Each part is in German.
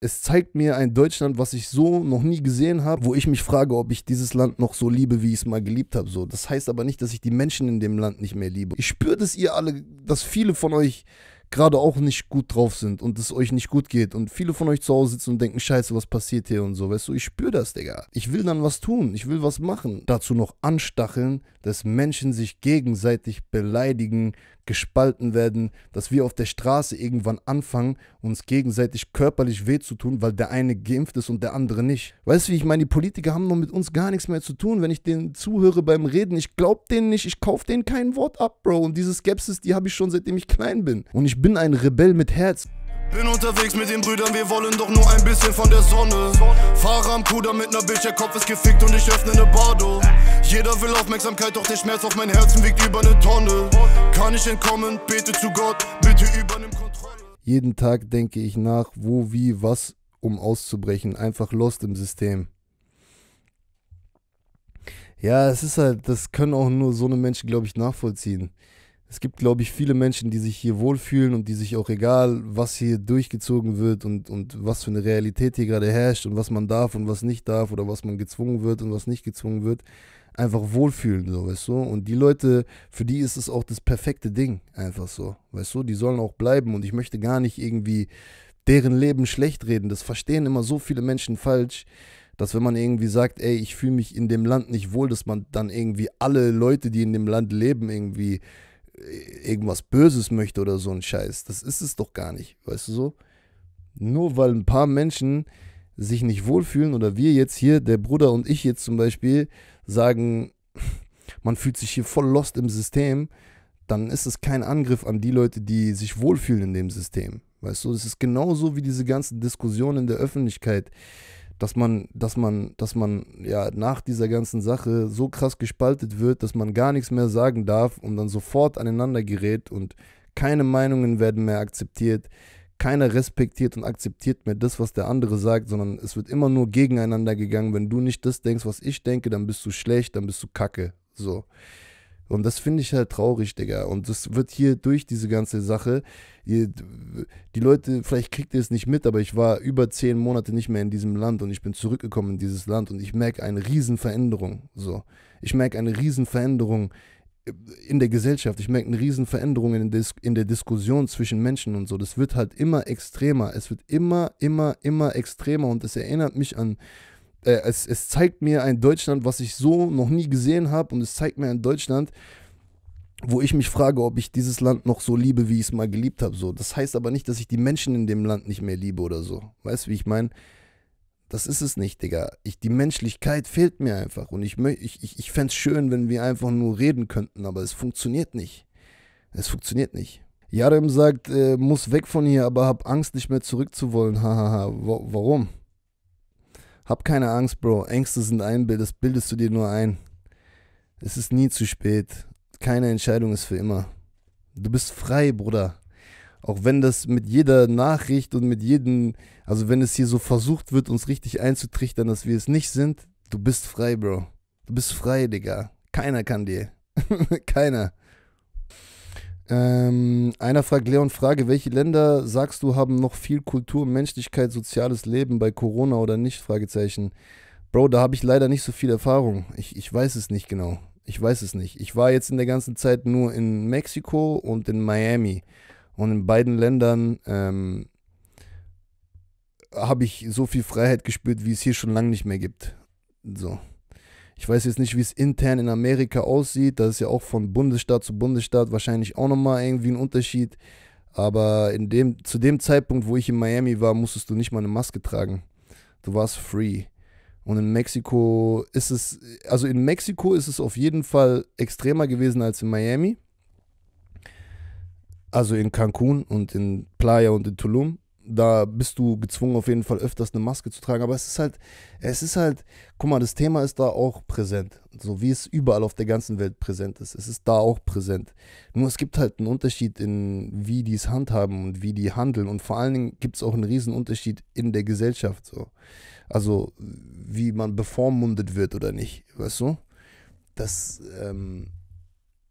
es zeigt mir ein Deutschland, was ich so noch nie gesehen habe, wo ich mich frage, ob ich dieses Land noch so liebe, wie ich es mal geliebt habe. So, das heißt aber nicht, dass ich die Menschen in dem Land nicht mehr liebe. Ich spüre, dass ihr alle, dass viele von euch gerade auch nicht gut drauf sind und es euch nicht gut geht und viele von euch zu Hause sitzen und denken, scheiße, was passiert hier und so, weißt du, ich spüre das, Digga. Ich will dann was tun, ich will was machen. Dazu noch anstacheln, dass Menschen sich gegenseitig beleidigen, gespalten werden, dass wir auf der Straße irgendwann anfangen, uns gegenseitig körperlich weh zu tun, weil der eine geimpft ist und der andere nicht. Weißt du, wie ich meine, die Politiker haben nur mit uns gar nichts mehr zu tun, wenn ich denen zuhöre beim Reden. Ich glaub denen nicht, ich kauf denen kein Wort ab, Bro. Und diese Skepsis, die habe ich schon seitdem ich klein bin. Und ich bin ein Rebell mit Herz. Bin unterwegs mit den Brüdern, wir wollen doch nur ein bisschen von der Sonne. Fahrer am Kuder mit ner Bitch, der Kopf ist gefickt und ich öffne ne Bardo. Jeder will Aufmerksamkeit, doch der Schmerz auf mein Herzen wiegt über eine Tonne. Kann ich entkommen, bete zu Gott, bitte übernimm Kontrolle. Jeden Tag denke ich nach, wo, wie, was, um auszubrechen. Einfach lost im System. Ja, es ist halt, das können auch nur so eine Menschen, glaube ich, nachvollziehen. Es gibt, glaube ich, viele Menschen, die sich hier wohlfühlen und die sich auch egal, was hier durchgezogen wird und, und was für eine Realität hier gerade herrscht und was man darf und was nicht darf oder was man gezwungen wird und was nicht gezwungen wird, einfach wohlfühlen, so, weißt du? Und die Leute, für die ist es auch das perfekte Ding, einfach so, weißt du? Die sollen auch bleiben und ich möchte gar nicht irgendwie deren Leben schlecht reden. Das verstehen immer so viele Menschen falsch, dass wenn man irgendwie sagt, ey, ich fühle mich in dem Land nicht wohl, dass man dann irgendwie alle Leute, die in dem Land leben, irgendwie äh, irgendwas Böses möchte oder so ein Scheiß. Das ist es doch gar nicht, weißt du so? Nur weil ein paar Menschen sich nicht wohlfühlen oder wir jetzt hier, der Bruder und ich jetzt zum Beispiel, sagen, man fühlt sich hier voll lost im System, dann ist es kein Angriff an die Leute, die sich wohlfühlen in dem System. Weißt du, es ist genauso wie diese ganzen Diskussionen in der Öffentlichkeit, dass man, dass man, dass man ja nach dieser ganzen Sache so krass gespaltet wird, dass man gar nichts mehr sagen darf und dann sofort aneinander gerät und keine Meinungen werden mehr akzeptiert keiner respektiert und akzeptiert mehr das, was der andere sagt, sondern es wird immer nur gegeneinander gegangen. Wenn du nicht das denkst, was ich denke, dann bist du schlecht, dann bist du kacke. So. Und das finde ich halt traurig, Digga. Und das wird hier durch diese ganze Sache, die, Leute, vielleicht kriegt ihr es nicht mit, aber ich war über zehn Monate nicht mehr in diesem Land und ich bin zurückgekommen in dieses Land und ich merke eine Riesenveränderung. So. Ich merke eine Riesenveränderung. Veränderung in der Gesellschaft. Ich merke eine riesen Veränderung in, Dis in der Diskussion zwischen Menschen und so. Das wird halt immer extremer. Es wird immer, immer, immer extremer und es erinnert mich an, äh, es, es zeigt mir ein Deutschland, was ich so noch nie gesehen habe und es zeigt mir ein Deutschland, wo ich mich frage, ob ich dieses Land noch so liebe, wie ich es mal geliebt habe. So. Das heißt aber nicht, dass ich die Menschen in dem Land nicht mehr liebe oder so. Weißt du, wie ich meine? Das ist es nicht, Digga. Ich, die Menschlichkeit fehlt mir einfach. Und ich, ich, ich, ich fände es schön, wenn wir einfach nur reden könnten, aber es funktioniert nicht. Es funktioniert nicht. Jarem sagt, äh, muss weg von hier, aber hab Angst, nicht mehr zurückzuwollen. Hahaha, warum? Hab keine Angst, Bro. Ängste sind ein Bild, das bildest du dir nur ein. Es ist nie zu spät. Keine Entscheidung ist für immer. Du bist frei, Bruder. Auch wenn das mit jeder Nachricht und mit jedem, also wenn es hier so versucht wird, uns richtig einzutrichtern, dass wir es nicht sind, du bist frei, Bro. Du bist frei, Digga. Keiner kann dir. Keiner. Ähm, einer fragt Leon Frage, welche Länder sagst du haben noch viel Kultur, Menschlichkeit, soziales Leben bei Corona oder nicht? Fragezeichen. Bro, da habe ich leider nicht so viel Erfahrung. Ich, ich weiß es nicht genau. Ich weiß es nicht. Ich war jetzt in der ganzen Zeit nur in Mexiko und in Miami. Und in beiden Ländern ähm, habe ich so viel Freiheit gespürt, wie es hier schon lange nicht mehr gibt. So. Ich weiß jetzt nicht, wie es intern in Amerika aussieht. Das ist ja auch von Bundesstaat zu Bundesstaat wahrscheinlich auch nochmal irgendwie ein Unterschied. Aber in dem, zu dem Zeitpunkt, wo ich in Miami war, musstest du nicht mal eine Maske tragen. Du warst free. Und in Mexiko ist es, also in Mexiko ist es auf jeden Fall extremer gewesen als in Miami also in Cancun und in Playa und in Tulum, da bist du gezwungen, auf jeden Fall öfters eine Maske zu tragen. Aber es ist halt, es ist halt, guck mal, das Thema ist da auch präsent. So wie es überall auf der ganzen Welt präsent ist. Es ist da auch präsent. Nur es gibt halt einen Unterschied in, wie die es handhaben und wie die handeln. Und vor allen Dingen gibt es auch einen riesen Unterschied in der Gesellschaft. So. Also, wie man bevormundet wird oder nicht. Weißt du? Das, ähm,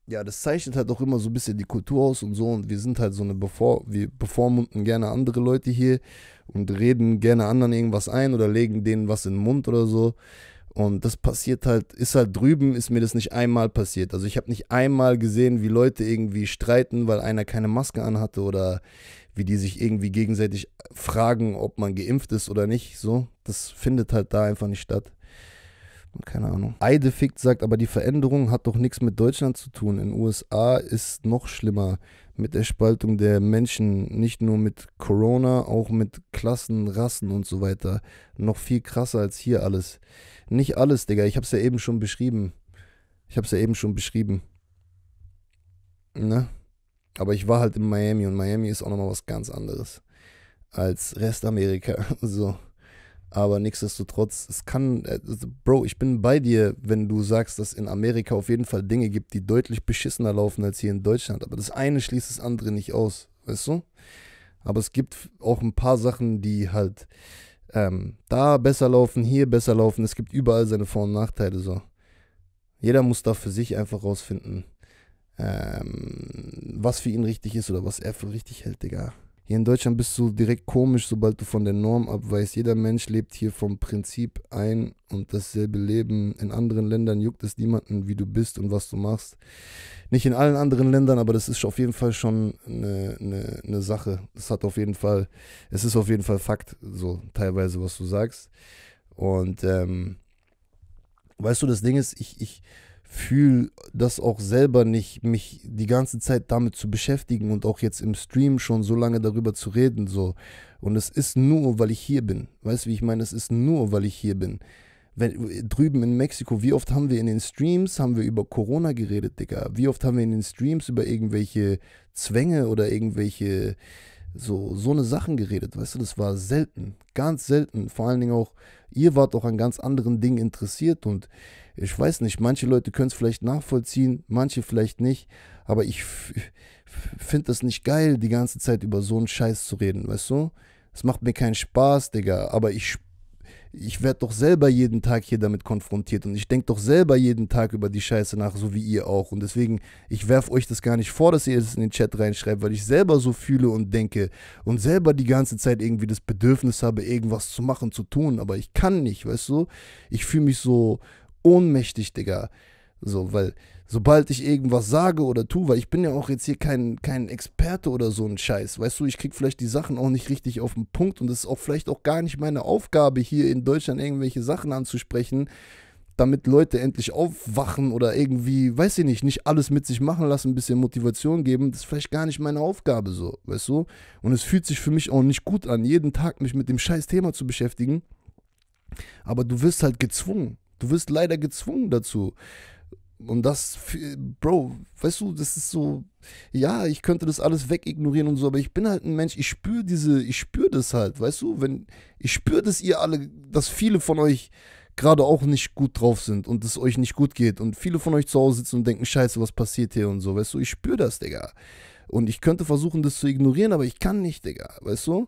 ja, das zeichnet halt auch immer so ein bisschen die Kultur aus und so. Und wir sind halt so eine Bevor, wir bevormunden gerne andere Leute hier und reden gerne anderen irgendwas ein oder legen denen was in den Mund oder so. Und das passiert halt, ist halt drüben, ist mir das nicht einmal passiert. Also ich habe nicht einmal gesehen, wie Leute irgendwie streiten, weil einer keine Maske anhatte oder wie die sich irgendwie gegenseitig fragen, ob man geimpft ist oder nicht. So, das findet halt da einfach nicht statt. Fakten, keine Ahnung. Eidefikt sagt aber, die Veränderung hat doch nichts mit Deutschland zu tun. In den USA ist noch schlimmer mit der Spaltung der Menschen, nicht nur mit Corona, auch mit Klassen, Rassen und so weiter. Noch viel krasser als hier alles. Nicht alles, Digga, ich hab's ja eben schon beschrieben. Ich hab's ja eben schon beschrieben. Ne? Aber ich war halt in Miami und Miami ist auch nochmal was ganz anderes als Restamerika. So. Aber nichtsdestotrotz, es kann, äh, also, Bro, ich bin bei dir, wenn du sagst, dass in Amerika auf jeden Fall Dinge gibt, die deutlich beschissener laufen als hier in Deutschland. Aber das eine schließt das andere nicht aus, weißt du? Aber es gibt auch ein paar Sachen, die halt ähm, da besser laufen, hier besser laufen. Es gibt überall seine Vor- und Nachteile so. Jeder muss da für sich einfach rausfinden, ähm, was für ihn richtig ist oder was er für richtig hält, Digga. Hier in Deutschland bist du direkt komisch, sobald du von der Norm abweichst. Jeder Mensch lebt hier vom Prinzip ein und dasselbe Leben. In anderen Ländern juckt es niemanden, wie du bist und was du machst. Nicht in allen anderen Ländern, aber das ist auf jeden Fall schon eine, eine, eine Sache. Das hat auf jeden Fall, es ist auf jeden Fall Fakt, so teilweise, was du sagst. Und ähm, weißt du, das Ding ist, ich, ich fühle das auch selber nicht, mich die ganze Zeit damit zu beschäftigen und auch jetzt im Stream schon so lange darüber zu reden. So. Und es ist nur, weil ich hier bin. Weißt du, wie ich meine? Es ist nur, weil ich hier bin. Wenn, drüben in Mexiko, wie oft haben wir in den Streams, haben wir über Corona geredet, Digga? Wie oft haben wir in den Streams über irgendwelche Zwänge oder irgendwelche so, so eine Sachen geredet, weißt du, das war selten, ganz selten. Vor allen Dingen auch, ihr wart auch an ganz anderen Dingen interessiert und ich weiß nicht, manche Leute können es vielleicht nachvollziehen, manche vielleicht nicht, aber ich finde das nicht geil, die ganze Zeit über so einen Scheiß zu reden, weißt du? Es macht mir keinen Spaß, Digga, aber ich ich werde doch selber jeden Tag hier damit konfrontiert und ich denke doch selber jeden Tag über die Scheiße nach, so wie ihr auch. Und deswegen, ich werfe euch das gar nicht vor, dass ihr das in den Chat reinschreibt, weil ich selber so fühle und denke und selber die ganze Zeit irgendwie das Bedürfnis habe, irgendwas zu machen, zu tun, aber ich kann nicht, weißt du? Ich fühle mich so ohnmächtig, Digga. So, weil sobald ich irgendwas sage oder tue, weil ich bin ja auch jetzt hier kein, kein Experte oder so ein Scheiß, weißt du, ich kriege vielleicht die Sachen auch nicht richtig auf den Punkt und es ist auch vielleicht auch gar nicht meine Aufgabe, hier in Deutschland irgendwelche Sachen anzusprechen, damit Leute endlich aufwachen oder irgendwie, weiß ich nicht, nicht alles mit sich machen lassen, ein bisschen Motivation geben, das ist vielleicht gar nicht meine Aufgabe so, weißt du? Und es fühlt sich für mich auch nicht gut an, jeden Tag mich mit dem scheiß Thema zu beschäftigen. Aber du wirst halt gezwungen. Du wirst leider gezwungen dazu. Und das, Bro, weißt du, das ist so, ja, ich könnte das alles wegignorieren und so, aber ich bin halt ein Mensch, ich spüre diese, ich spüre das halt, weißt du, wenn, ich spüre, dass ihr alle, dass viele von euch gerade auch nicht gut drauf sind und es euch nicht gut geht und viele von euch zu Hause sitzen und denken, scheiße, was passiert hier und so, weißt du, ich spüre das, Digga. Und ich könnte versuchen, das zu ignorieren, aber ich kann nicht, Digga, weißt du?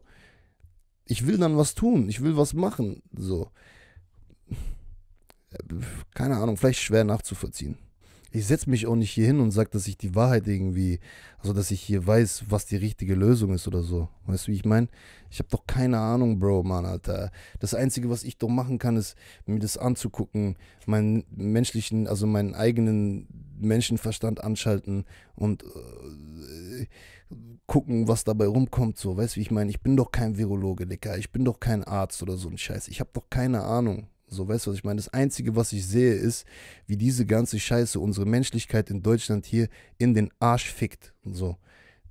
Ich will dann was tun, ich will was machen, so keine Ahnung, vielleicht schwer nachzuvollziehen. Ich setze mich auch nicht hier hin und sage, dass ich die Wahrheit irgendwie, also dass ich hier weiß, was die richtige Lösung ist oder so. Weißt du, wie ich meine? Ich habe doch keine Ahnung, Bro, Mann, Alter. Das Einzige, was ich doch machen kann, ist, mir das anzugucken, meinen menschlichen, also meinen eigenen Menschenverstand anschalten und äh, gucken, was dabei rumkommt. So, weißt du, wie ich meine? Ich bin doch kein Virologe, Dicker. Ich bin doch kein Arzt oder so ein Scheiß. Ich habe doch keine Ahnung. So, weißt du, was ich meine? Das Einzige, was ich sehe, ist, wie diese ganze Scheiße unsere Menschlichkeit in Deutschland hier in den Arsch fickt. So.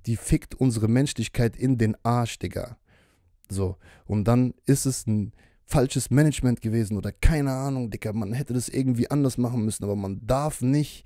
Die fickt unsere Menschlichkeit in den Arsch, Digga. So. Und dann ist es ein falsches Management gewesen oder keine Ahnung, Digga. Man hätte das irgendwie anders machen müssen, aber man darf nicht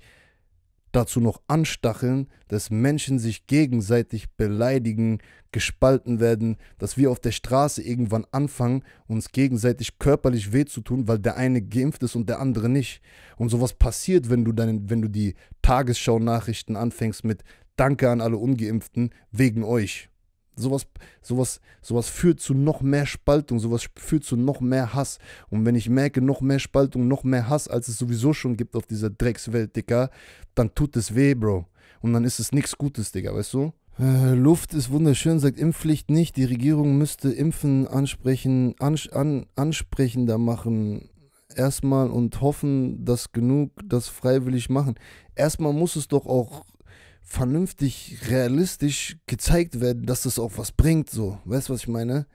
dazu noch anstacheln, dass Menschen sich gegenseitig beleidigen, gespalten werden, dass wir auf der Straße irgendwann anfangen, uns gegenseitig körperlich weh zu tun, weil der eine geimpft ist und der andere nicht. Und sowas passiert, wenn du, deinen, wenn du die Tagesschau-Nachrichten anfängst mit Danke an alle Ungeimpften wegen euch. Sowas, sowas, sowas führt zu noch mehr Spaltung, sowas führt zu noch mehr Hass. Und wenn ich merke, noch mehr Spaltung, noch mehr Hass, als es sowieso schon gibt auf dieser Dreckswelt, Digga, dann tut es weh, Bro. Und dann ist es nichts Gutes, Digga, weißt du? Äh, Luft ist wunderschön, sagt Impfpflicht nicht. Die Regierung müsste Impfen ansprechen, ans, an, ansprechender machen. Erstmal und hoffen, dass genug das freiwillig machen. Erstmal muss es doch auch vernünftig, realistisch gezeigt werden, dass das auch was bringt, so. Weißt du, was ich meine?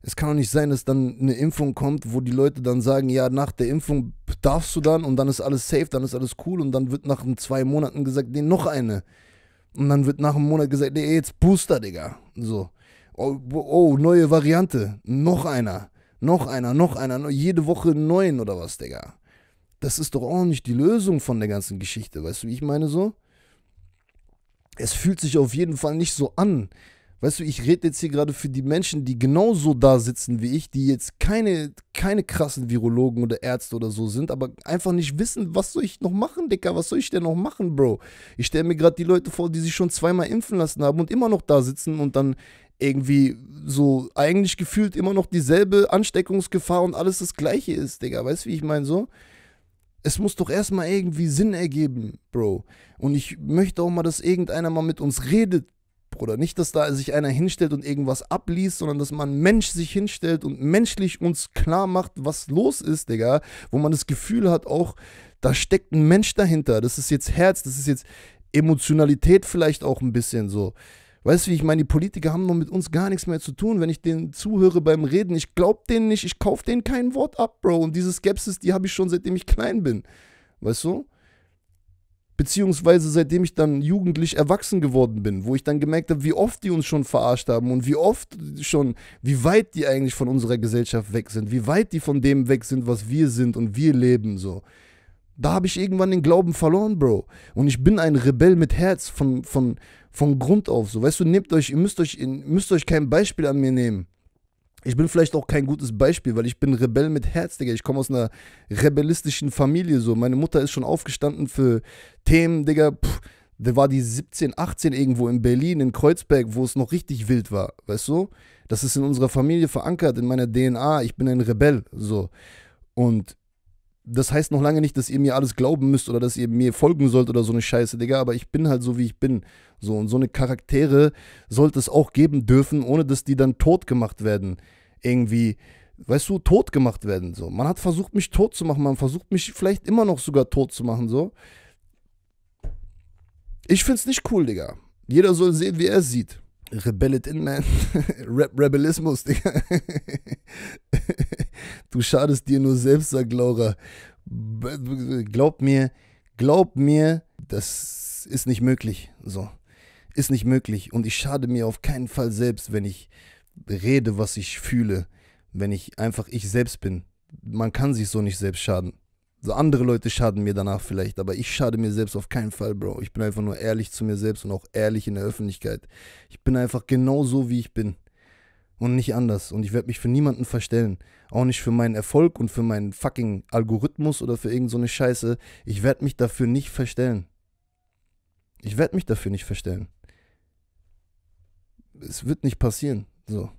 Es kann doch nicht sein, dass dann eine Impfung kommt, wo die Leute dann sagen, ja, nach der Impfung darfst du dann und dann ist alles safe, dann ist alles cool und dann wird nach zwei Monaten gesagt, nee, noch eine. Und dann wird nach einem Monat gesagt, nee, jetzt Booster, Digga. So. Oh, oh, neue Variante. Noch einer. Noch einer, noch einer. Jede Woche neun oder was, Digga. Das ist doch auch nicht die Lösung von der ganzen Geschichte, weißt du, wie ich meine so? es fühlt sich auf jeden Fall nicht so an. Weißt du, ich rede jetzt hier gerade für die Menschen, die genauso da sitzen wie ich, die jetzt keine, keine krassen Virologen oder Ärzte oder so sind, aber einfach nicht wissen, was soll ich noch machen, Dicker, was soll ich denn noch machen, Bro? Ich stelle mir gerade die Leute vor, die sich schon zweimal impfen lassen haben und immer noch da sitzen und dann irgendwie so eigentlich gefühlt immer noch dieselbe Ansteckungsgefahr und alles das gleiche ist, Digga. Weißt du, wie ich meine so? Es muss doch erstmal irgendwie Sinn ergeben, Bro. Und ich möchte auch mal, dass irgendeiner mal mit uns redet, Bruder. Nicht, dass da sich einer hinstellt und irgendwas abliest, sondern dass man Mensch sich hinstellt und menschlich uns klar macht, was los ist, Digga. Wo man das Gefühl hat, auch da steckt ein Mensch dahinter. Das ist jetzt Herz, das ist jetzt Emotionalität vielleicht auch ein bisschen so. Weißt du, wie ich meine? Die Politiker haben nur mit uns gar nichts mehr zu tun. Wenn ich denen zuhöre beim Reden, ich glaube denen nicht, ich kaufe denen kein Wort ab, Bro. Und diese Skepsis, die habe ich schon seitdem ich klein bin. Weißt du? Beziehungsweise seitdem ich dann jugendlich erwachsen geworden bin, wo ich dann gemerkt habe, wie oft die uns schon verarscht haben und wie oft schon, wie weit die eigentlich von unserer Gesellschaft weg sind, wie weit die von dem weg sind, was wir sind und wir leben so. Da habe ich irgendwann den Glauben verloren, Bro. Und ich bin ein Rebell mit Herz von, von, von Grund auf. So, weißt du, nehmt euch, ihr müsst euch, ihr müsst euch kein Beispiel an mir nehmen. Ich bin vielleicht auch kein gutes Beispiel, weil ich bin Rebell mit Herz, Digga. Ich komme aus einer rebellistischen Familie, so. Meine Mutter ist schon aufgestanden für Themen, Digga. Pff, da war die 17, 18 irgendwo in Berlin, in Kreuzberg, wo es noch richtig wild war, weißt du? Das ist in unserer Familie verankert, in meiner DNA. Ich bin ein Rebell, so. Und das heißt noch lange nicht, dass ihr mir alles glauben müsst oder dass ihr mir folgen sollt oder so eine Scheiße, Digga, aber ich bin halt so, wie ich bin. So, und so eine Charaktere sollte es auch geben dürfen, ohne dass die dann tot gemacht werden. Irgendwie, weißt du, tot gemacht werden. So. Man hat versucht, mich tot zu machen, man versucht mich vielleicht immer noch sogar tot zu machen, so. Ich find's nicht cool, Digga. Jeder soll sehen, wie er es sieht. Rebellet in, man. Rap Rebellismus, Digga. Du schadest dir nur selbst, sagt Laura. Glaub mir, glaub mir, das ist nicht möglich. So. Ist nicht möglich. Und ich schade mir auf keinen Fall selbst, wenn ich rede, was ich fühle. Wenn ich einfach ich selbst bin. Man kann sich so nicht selbst schaden. So andere Leute schaden mir danach vielleicht, aber ich schade mir selbst auf keinen Fall, Bro. Ich bin einfach nur ehrlich zu mir selbst und auch ehrlich in der Öffentlichkeit. Ich bin einfach genau so, wie ich bin und nicht anders. Und ich werde mich für niemanden verstellen. Auch nicht für meinen Erfolg und für meinen fucking Algorithmus oder für irgendeine so eine Scheiße. Ich werde mich dafür nicht verstellen. Ich werde mich dafür nicht verstellen. Es wird nicht passieren. So.